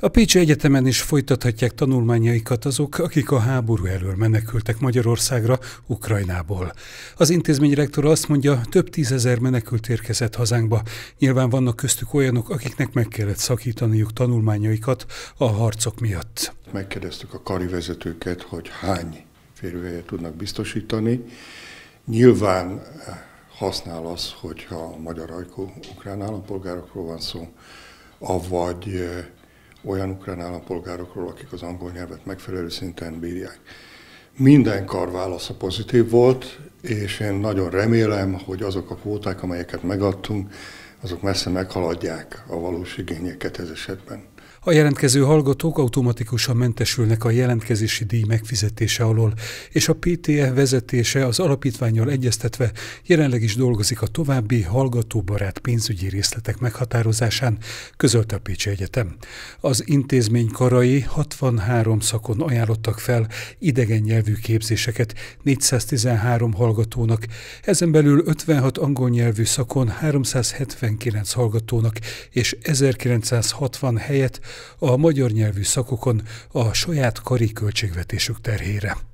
A Pécsi Egyetemen is folytathatják tanulmányaikat azok, akik a háború elől menekültek Magyarországra, Ukrajnából. Az intézmény rektora azt mondja, több tízezer menekült érkezett hazánkba. Nyilván vannak köztük olyanok, akiknek meg kellett szakítaniuk tanulmányaikat a harcok miatt. Megkérdeztük a karivezetőket, hogy hány férőhelyet tudnak biztosítani. Nyilván eh, használ az, hogyha a magyar ajkó ukrán állampolgárokról van szó, avagy eh, olyan ukrán állampolgárokról, akik az angol nyelvet megfelelő szinten bírják. Minden kar válasza pozitív volt, és én nagyon remélem, hogy azok a kvóták, amelyeket megadtunk, azok messze meghaladják a valós igényeket ez esetben. A jelentkező hallgatók automatikusan mentesülnek a jelentkezési díj megfizetése alól, és a PTE vezetése az alapítványjal egyeztetve jelenleg is dolgozik a további hallgatóbarát pénzügyi részletek meghatározásán, közölte a Pécsi Egyetem. Az intézmény karai 63 szakon ajánlottak fel idegen nyelvű képzéseket 413 hallgatónak, ezen belül 56 angol nyelvű szakon 370 79 hallgatónak és 1960 helyet a magyar nyelvű szakokon a saját kari költségvetésük terhére.